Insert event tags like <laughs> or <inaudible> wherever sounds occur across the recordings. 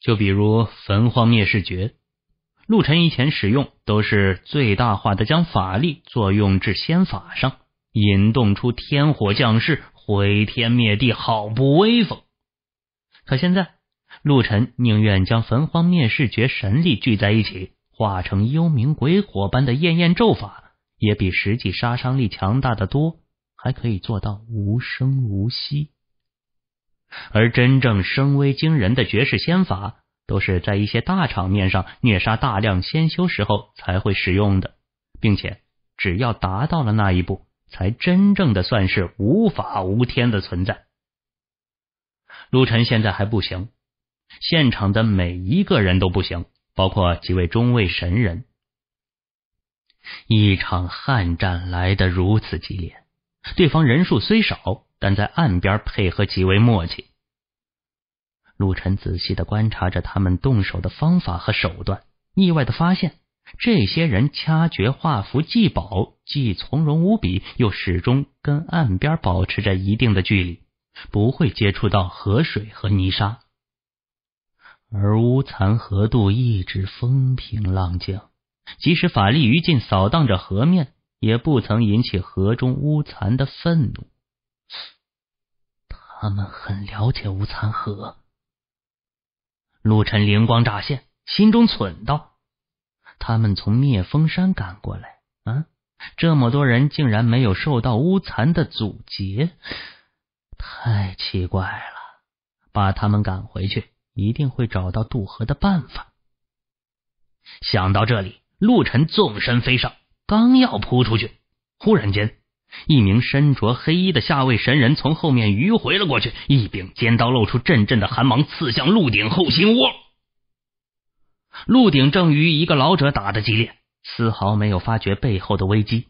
就比如焚荒灭世诀，陆晨以前使用都是最大化的将法力作用至仙法上，引动出天火降世，毁天灭地，好不威风。可现在，陆晨宁愿将焚荒灭世诀神力聚在一起，化成幽冥鬼火般的艳艳咒法，也比实际杀伤力强大的多，还可以做到无声无息。而真正声威惊人的绝世仙法，都是在一些大场面上虐杀大量仙修时候才会使用的，并且只要达到了那一步，才真正的算是无法无天的存在。陆晨现在还不行，现场的每一个人都不行，包括几位中位神人。一场悍战来得如此激烈，对方人数虽少。但在岸边配合极为默契。陆晨仔细的观察着他们动手的方法和手段，意外的发现，这些人掐诀画符祭宝，既从容无比，又始终跟岸边保持着一定的距离，不会接触到河水和泥沙。而乌蚕河渡一直风平浪静，即使法力余禁扫荡着河面，也不曾引起河中乌蚕的愤怒。他们很了解乌残河，陆晨灵光乍现，心中忖道：“他们从灭风山赶过来，啊，这么多人竟然没有受到乌残的阻截，太奇怪了！把他们赶回去，一定会找到渡河的办法。”想到这里，陆晨纵身飞上，刚要扑出去，忽然间。一名身着黑衣的下位神人从后面迂回了过去，一柄尖刀露出阵阵的寒芒，刺向鹿鼎后心窝。鹿鼎正与一个老者打的激烈，丝毫没有发觉背后的危机。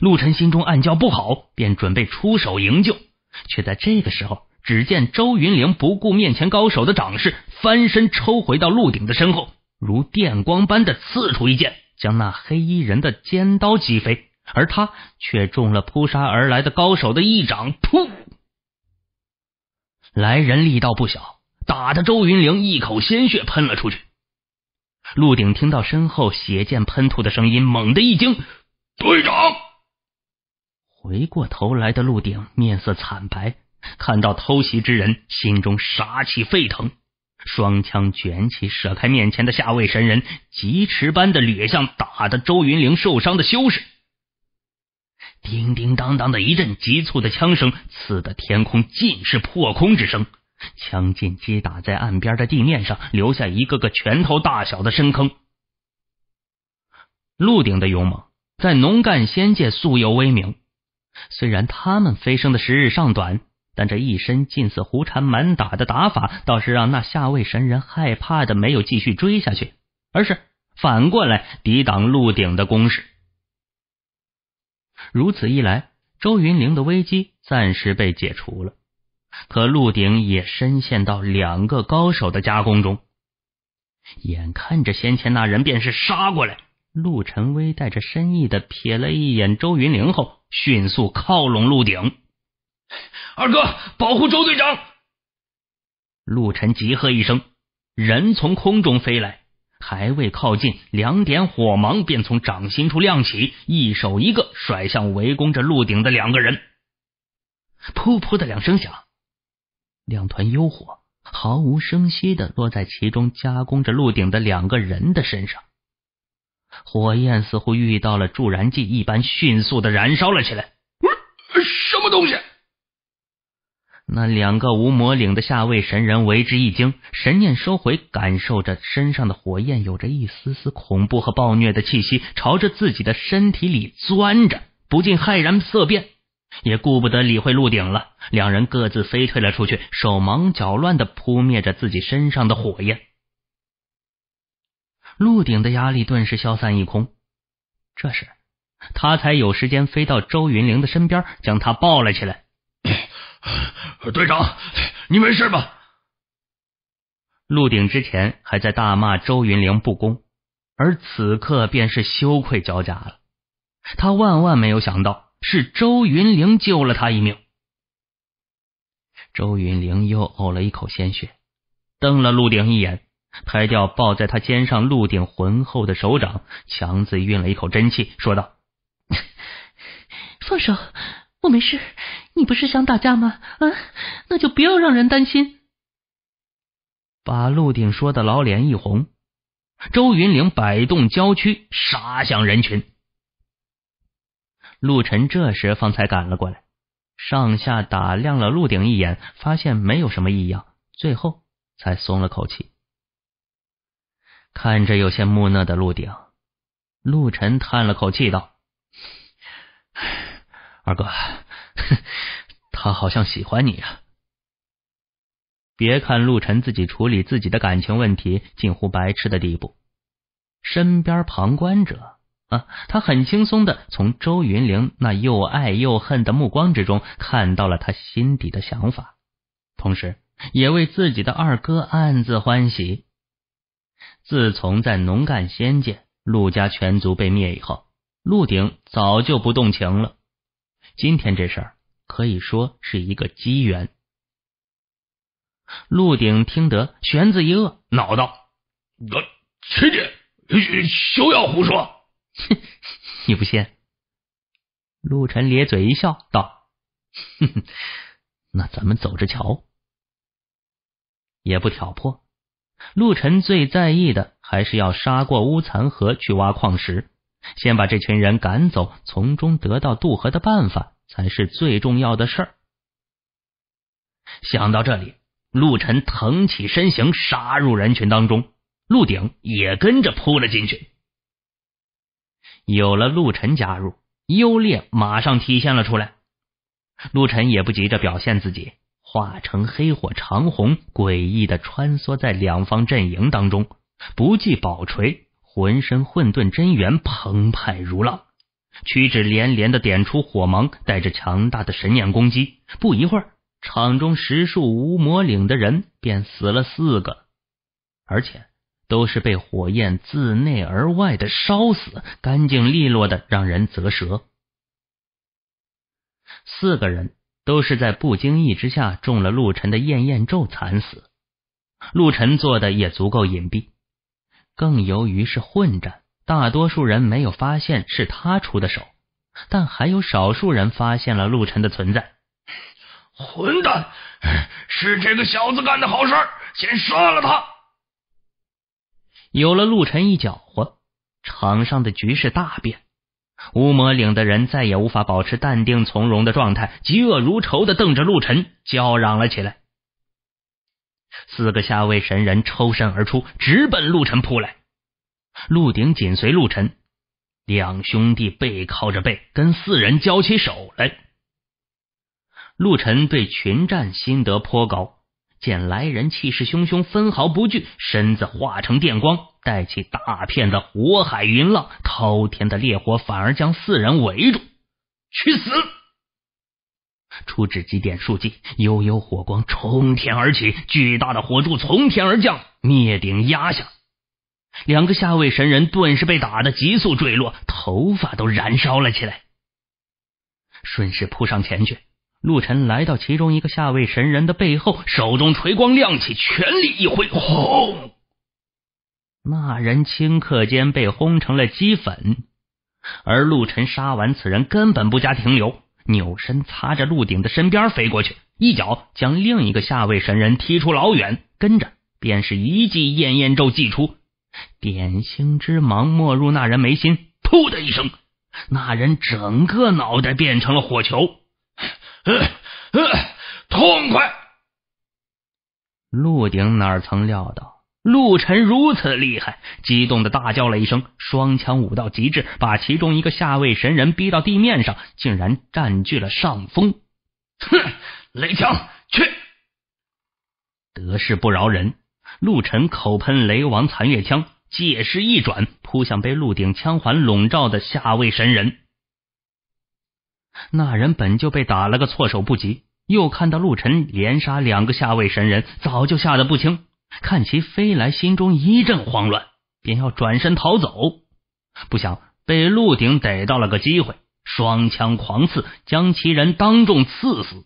陆晨心中暗叫不好，便准备出手营救，却在这个时候，只见周云玲不顾面前高手的掌势，翻身抽回到鹿鼎的身后，如电光般的刺出一剑，将那黑衣人的尖刀击飞。而他却中了扑杀而来的高手的一掌，噗！来人力道不小，打得周云玲一口鲜血喷了出去。陆鼎听到身后血溅喷吐的声音，猛地一惊。队长，回过头来的陆鼎面色惨白，看到偷袭之人，心中杀气沸腾，双枪卷起，舍开面前的下位神人，疾驰般的掠向打的周云玲受伤的修士。叮叮当当的一阵急促的枪声，刺得天空尽是破空之声。枪剑击打在岸边的地面上，留下一个个拳头大小的深坑。鹿鼎的勇猛在农干仙界素有威名，虽然他们飞升的时日尚短，但这一身近似胡缠满打的打法，倒是让那下位神人害怕的没有继续追下去，而是反过来抵挡鹿鼎的攻势。如此一来，周云玲的危机暂时被解除了，可陆鼎也深陷到两个高手的夹攻中。眼看着先前那人便是杀过来，陆晨威带着深意的瞥了一眼周云玲后，迅速靠拢陆鼎。二哥，保护周队长！陆晨急喝一声，人从空中飞来。还未靠近，两点火芒便从掌心处亮起，一手一个甩向围攻着鹿鼎的两个人。噗噗的两声响，两团幽火毫无声息的落在其中加工着鹿鼎的两个人的身上，火焰似乎遇到了助燃剂一般，迅速的燃烧了起来。什么东西？那两个无魔岭的下位神人为之一惊，神念收回，感受着身上的火焰，有着一丝丝恐怖和暴虐的气息，朝着自己的身体里钻着，不禁骇然色变，也顾不得理会鹿鼎了。两人各自飞退了出去，手忙脚乱的扑灭着自己身上的火焰。鹿鼎的压力顿时消散一空，这时他才有时间飞到周云玲的身边，将他抱了起来。队长，你没事吧？陆鼎之前还在大骂周云玲不公，而此刻便是羞愧交加了。他万万没有想到是周云玲救了他一命。周云玲又呕了一口鲜血，瞪了陆鼎一眼，拍掉抱在他肩上陆鼎浑厚的手掌，强自运了一口真气，说道：“ <laughs> 放手，我没事。”你不是想打架吗？啊，那就不要让人担心。把陆鼎说的老脸一红，周云玲摆动娇躯杀向人群。陆晨这时方才赶了过来，上下打量了陆鼎一眼，发现没有什么异样，最后才松了口气，看着有些木讷的陆鼎，陆晨叹了口气道：“二哥。”他好像喜欢你呀！别看陆晨自己处理自己的感情问题近乎白痴的地步，身边旁观者啊，他很轻松的从周云玲那又爱又恨的目光之中看到了他心底的想法，同时也为自己的二哥暗自欢喜。自从在农干仙界陆家全族被灭以后，陆鼎早就不动情了。今天这事儿。可以说是一个机缘。陆鼎听得玄子一愕，恼道：“我吃弟，休要胡说！”哼，<laughs> 你不信？陆晨咧嘴一笑，道：“哼哼，那咱们走着瞧。”也不挑破。陆晨最在意的，还是要杀过乌残河去挖矿石，先把这群人赶走，从中得到渡河的办法。才是最重要的事儿。想到这里，陆晨腾起身形，杀入人群当中。陆鼎也跟着扑了进去。有了陆晨加入，优劣马上体现了出来。陆晨也不急着表现自己，化成黑火长虹，诡异的穿梭在两方阵营当中，不计宝锤，浑身混沌真元澎湃如浪。屈指连连的点出火芒，带着强大的神念攻击。不一会儿，场中十数无魔岭的人便死了四个，而且都是被火焰自内而外的烧死，干净利落的让人啧舌。四个人都是在不经意之下中了陆晨的焰焰咒惨死，陆晨做的也足够隐蔽，更由于是混战。大多数人没有发现是他出的手，但还有少数人发现了陆晨的存在。混蛋，是这个小子干的好事先杀了他！有了陆晨一搅和，场上的局势大变。乌魔岭的人再也无法保持淡定从容的状态，嫉恶如仇的瞪着陆晨，叫嚷了起来。四个下位神人抽身而出，直奔陆晨扑来。陆鼎紧随陆晨，两兄弟背靠着背，跟四人交起手来。陆晨对群战心得颇高，见来人气势汹汹，分毫不惧，身子化成电光，带起大片的火海云浪，滔天的烈火反而将四人围住。去死！出指几点数计，悠悠火光冲天而起，巨大的火柱从天而降，灭顶压下。两个下位神人顿时被打得急速坠落，头发都燃烧了起来。顺势扑上前去，陆晨来到其中一个下位神人的背后，手中锤光亮起，全力一挥，轰！那人顷刻间被轰成了齑粉。而陆晨杀完此人，根本不加停留，扭身擦着陆鼎的身边飞过去，一脚将另一个下位神人踢出老远，跟着便是一记焰炎咒祭出。点星之芒没入那人眉心，噗的一声，那人整个脑袋变成了火球。痛快！陆鼎哪曾料到陆晨如此厉害，激动的大叫了一声，双枪舞到极致，把其中一个下位神人逼到地面上，竟然占据了上风。哼，雷强去，得势不饶人。陆晨口喷雷王残月枪，借势一转，扑向被鹿鼎枪环笼罩的下位神人。那人本就被打了个措手不及，又看到陆晨连杀两个下位神人，早就吓得不轻。看其飞来，心中一阵慌乱，便要转身逃走，不想被鹿鼎逮到了个机会，双枪狂刺，将其人当众刺死。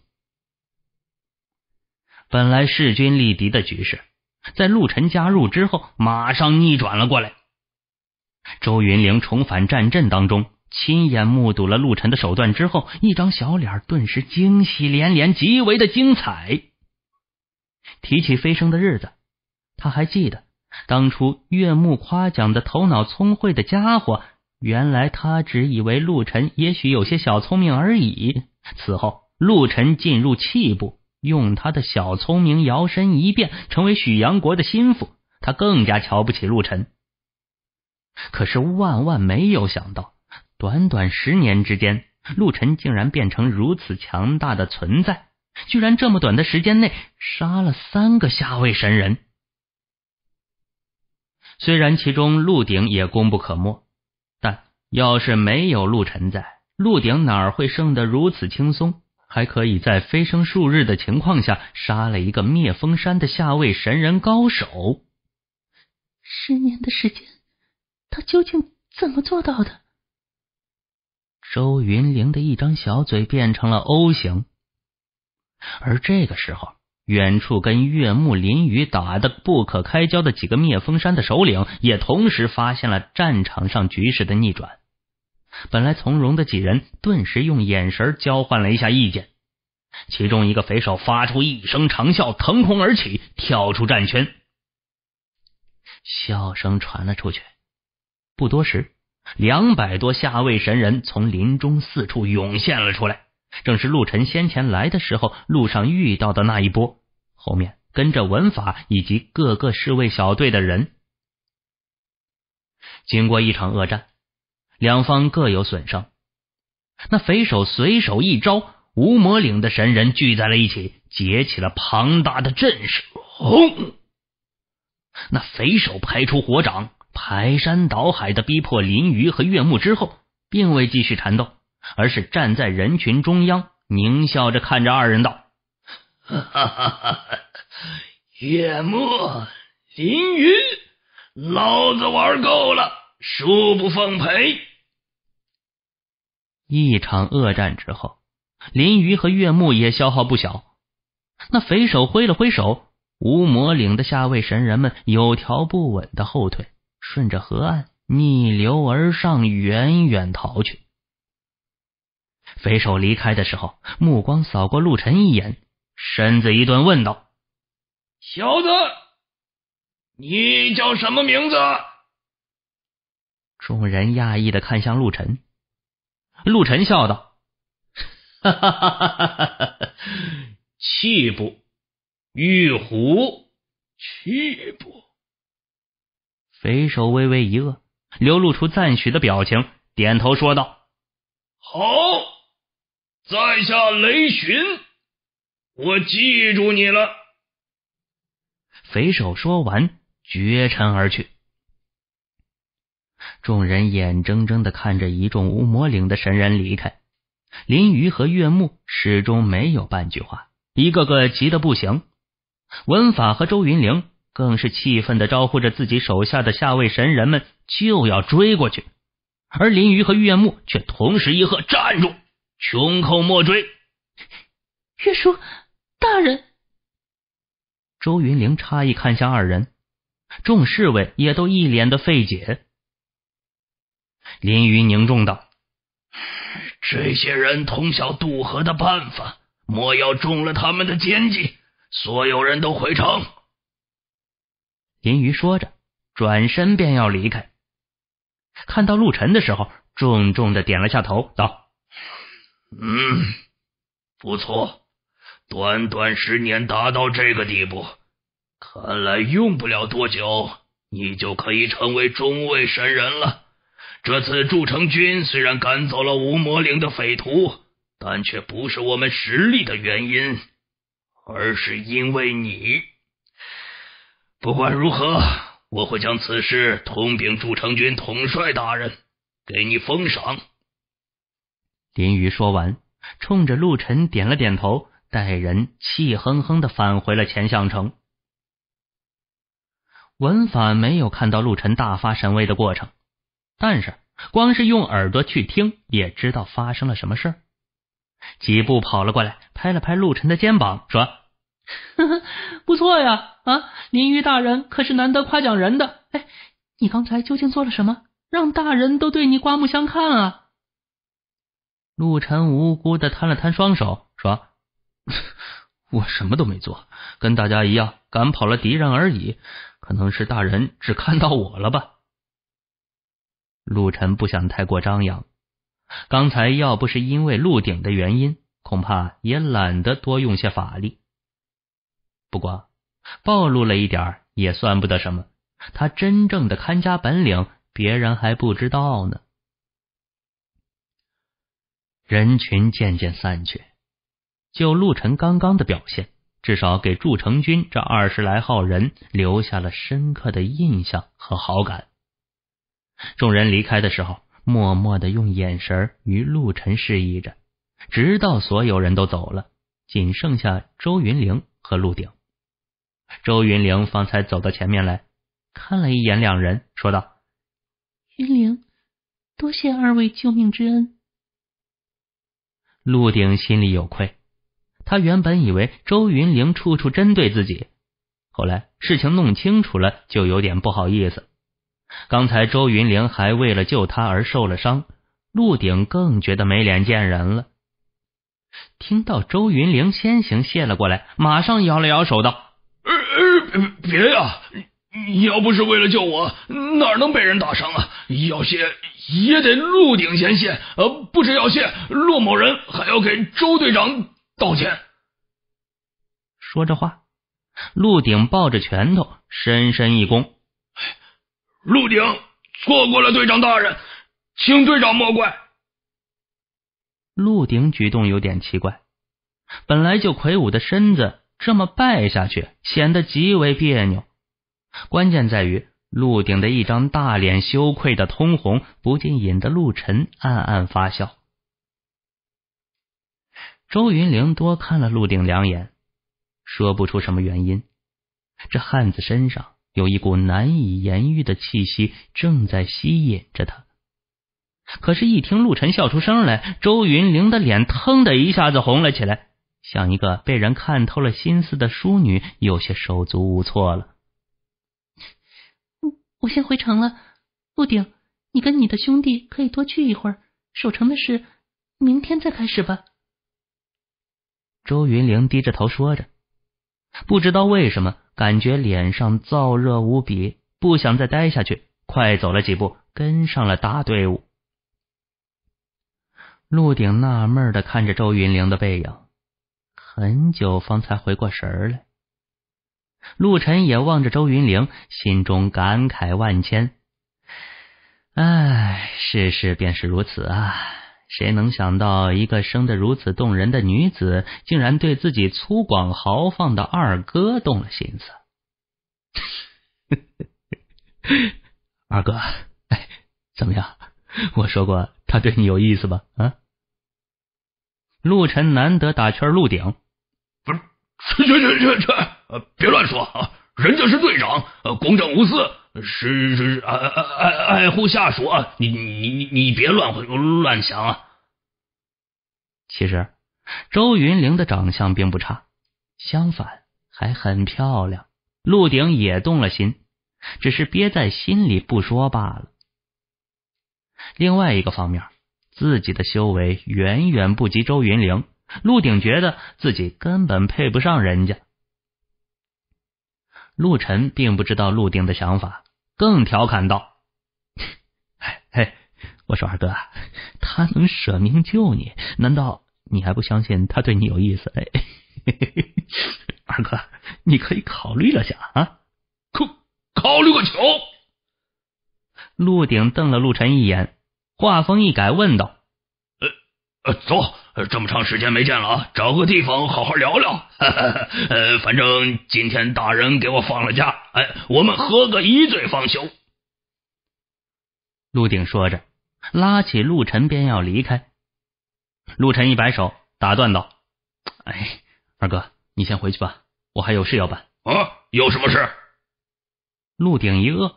本来势均力敌的局势。在陆晨加入之后，马上逆转了过来。周云玲重返战阵当中，亲眼目睹了陆晨的手段之后，一张小脸顿时惊喜连连，极为的精彩。提起飞升的日子，他还记得当初岳母夸奖的头脑聪慧的家伙。原来他只以为陆晨也许有些小聪明而已。此后，陆晨进入气部。用他的小聪明摇身一变成为许阳国的心腹，他更加瞧不起陆晨。可是万万没有想到，短短十年之间，陆晨竟然变成如此强大的存在，居然这么短的时间内杀了三个下位神人。虽然其中陆鼎也功不可没，但要是没有陆晨在，陆鼎哪儿会胜得如此轻松？还可以在飞升数日的情况下杀了一个灭风山的下位神人高手。十年的时间，他究竟怎么做到的？周云玲的一张小嘴变成了 O 型。而这个时候，远处跟月木林雨打的不可开交的几个灭风山的首领，也同时发现了战场上局势的逆转。本来从容的几人，顿时用眼神交换了一下意见。其中一个匪首发出一声长啸，腾空而起，跳出战圈。笑声传了出去。不多时，两百多下位神人从林中四处涌现了出来，正是陆晨先前来的时候路上遇到的那一波。后面跟着文法以及各个侍卫小队的人。经过一场恶战。两方各有损伤，那匪首随手一招，无魔岭的神人聚在了一起，结起了庞大的阵势。轰！那匪首拍出火掌，排山倒海的逼迫林鱼和月木之后，并未继续缠斗，而是站在人群中央，狞笑着看着二人道：“月木，林鱼，老子玩够了。”恕不奉陪。一场恶战之后，林鱼和岳木也消耗不小。那匪首挥了挥手，无魔岭的下位神人们有条不紊的后退，顺着河岸逆流而上，远远逃去。匪首离开的时候，目光扫过陆晨一眼，身子一顿，问道：“小子，你叫什么名字？”众人讶异的看向陆晨，陆晨笑道：“哈哈哈哈哈哈，气不玉虎，气不。”匪首微微一愕，流露出赞许的表情，点头说道：“好，在下雷寻，我记住你了。”匪首说完，绝尘而去。众人眼睁睁的看着一众无魔岭的神人离开，林鱼和月木始终没有半句话，一个个急得不行。文法和周云玲更是气愤的招呼着自己手下的下位神人们就要追过去，而林鱼和月木却同时一喝：“站住，穷寇莫追！”岳叔大人，周云玲诧异看向二人，众侍卫也都一脸的费解。林云凝重道：“这些人通晓渡河的办法，莫要中了他们的奸计。”所有人都回城。林云说着，转身便要离开，看到陆晨的时候，重重的点了下头，道：“嗯，不错，短短十年达到这个地步，看来用不了多久，你就可以成为中位神人了。”这次筑城军虽然赶走了无魔岭的匪徒，但却不是我们实力的原因，而是因为你。不管如何，我会将此事通禀筑城军统帅大人，给你封赏。林宇说完，冲着陆晨点了点头，带人气哼哼的返回了前相城。文反没有看到陆晨大发神威的过程。但是，光是用耳朵去听，也知道发生了什么事儿。几步跑了过来，拍了拍陆晨的肩膀，说：“呵呵，不错呀，啊，林玉大人可是难得夸奖人的。哎，你刚才究竟做了什么，让大人都对你刮目相看啊？”陆晨无辜的摊了摊双手，说：<laughs> “我什么都没做，跟大家一样，赶跑了敌人而已。可能是大人只看到我了吧。”陆晨不想太过张扬，刚才要不是因为陆鼎的原因，恐怕也懒得多用些法力。不过暴露了一点也算不得什么，他真正的看家本领别人还不知道呢。人群渐渐散去，就陆晨刚刚的表现，至少给祝成军这二十来号人留下了深刻的印象和好感。众人离开的时候，默默的用眼神与陆晨示意着，直到所有人都走了，仅剩下周云玲和陆鼎。周云玲方才走到前面来，看了一眼两人，说道：“云玲，多谢二位救命之恩。”陆鼎心里有愧，他原本以为周云玲处处针对自己，后来事情弄清楚了，就有点不好意思。刚才周云玲还为了救他而受了伤，陆鼎更觉得没脸见人了。听到周云玲先行谢了过来，马上摇了摇手道：“别呀，要不是为了救我，哪能被人打伤啊？要谢也得陆鼎先谢，呃，不止要谢陆某人，还要给周队长道歉。”说着话，陆鼎抱着拳头，深深一躬。鹿鼎错过了队长大人，请队长莫怪。鹿鼎举动有点奇怪，本来就魁梧的身子这么败下去，显得极为别扭。关键在于鹿鼎的一张大脸羞愧的通红，不禁引得陆晨暗暗发笑。周云玲多看了鹿鼎两眼，说不出什么原因。这汉子身上。有一股难以言喻的气息正在吸引着他，可是，一听陆晨笑出声来，周云玲的脸腾的一下子红了起来，像一个被人看透了心思的淑女，有些手足无措了。我我先回城了，布丁，你跟你的兄弟可以多聚一会儿，守城的事明天再开始吧。周云玲低着头说着，不知道为什么。感觉脸上燥热无比，不想再待下去，快走了几步，跟上了大队伍。陆鼎纳闷的看着周云玲的背影，很久方才回过神来。陆晨也望着周云玲，心中感慨万千。唉，世事便是如此啊。谁能想到，一个生得如此动人的女子，竟然对自己粗犷豪放的二哥动了心思？<laughs> 二哥，哎，怎么样？我说过他对你有意思吧？啊？陆晨难得打圈露顶，不是，去去去去去，别乱说啊！人家是队长，公正无私。是是爱爱爱爱护下属，你你你你别乱乱想。啊！其实周云玲的长相并不差，相反还很漂亮。陆鼎也动了心，只是憋在心里不说罢了。另外一个方面，自己的修为远远不及周云玲，陆鼎觉得自己根本配不上人家。陆晨并不知道陆鼎的想法。更调侃道：“嘿，我说二哥，他能舍命救你，难道你还不相信他对你有意思？哎，二哥，你可以考虑了下啊，考考虑个球。”陆鼎瞪了陆晨一眼，话锋一改，问道：“呃呃，走。”这么长时间没见了，找个地方好好聊聊。<laughs> 呃，反正今天大人给我放了假，哎，我们喝个一醉方休。陆鼎说着，拉起陆晨便要离开。陆晨一摆手，打断道：“哎，二哥，你先回去吧，我还有事要办。”啊，有什么事？陆鼎一饿。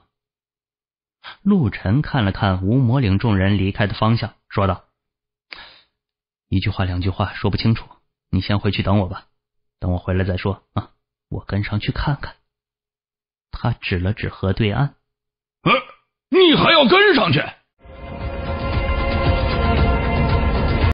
陆晨看了看吴魔岭众人离开的方向，说道。一句话两句话说不清楚，你先回去等我吧，等我回来再说啊！我跟上去看看。他指了指河对岸。呃，你还要跟上去？